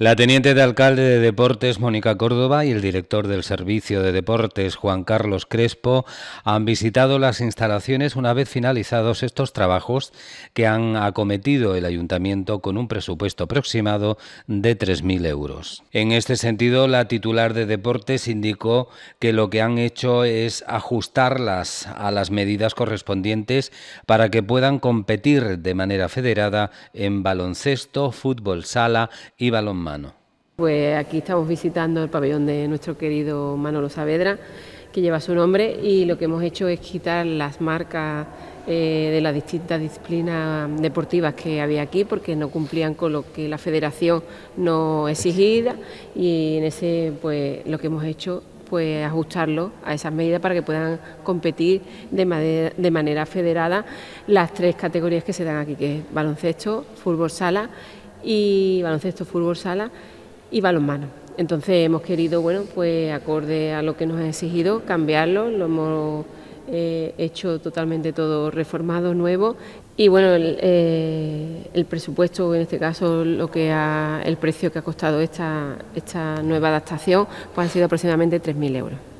La teniente de alcalde de Deportes, Mónica Córdoba, y el director del Servicio de Deportes, Juan Carlos Crespo, han visitado las instalaciones una vez finalizados estos trabajos que han acometido el ayuntamiento con un presupuesto aproximado de 3.000 euros. En este sentido, la titular de Deportes indicó que lo que han hecho es ajustarlas a las medidas correspondientes para que puedan competir de manera federada en baloncesto, fútbol sala y balonmano. Pues aquí estamos visitando el pabellón de nuestro querido Manolo Saavedra, que lleva su nombre, y lo que hemos hecho es quitar las marcas eh, de las distintas disciplinas deportivas que había aquí, porque no cumplían con lo que la federación no exigía, y en ese, pues lo que hemos hecho pues ajustarlo a esas medidas para que puedan competir de de manera federada las tres categorías que se dan aquí, que es baloncesto, fútbol sala y baloncesto, fútbol sala y balonmano. Entonces hemos querido, bueno, pues acorde a lo que nos ha exigido, cambiarlo, lo hemos eh, hecho totalmente todo reformado, nuevo. Y bueno, el, eh, presupuesto, en este caso, lo que el precio que ha costado esta, esta nueva adaptación, pues ha sido aproximadamente 3.000 euros.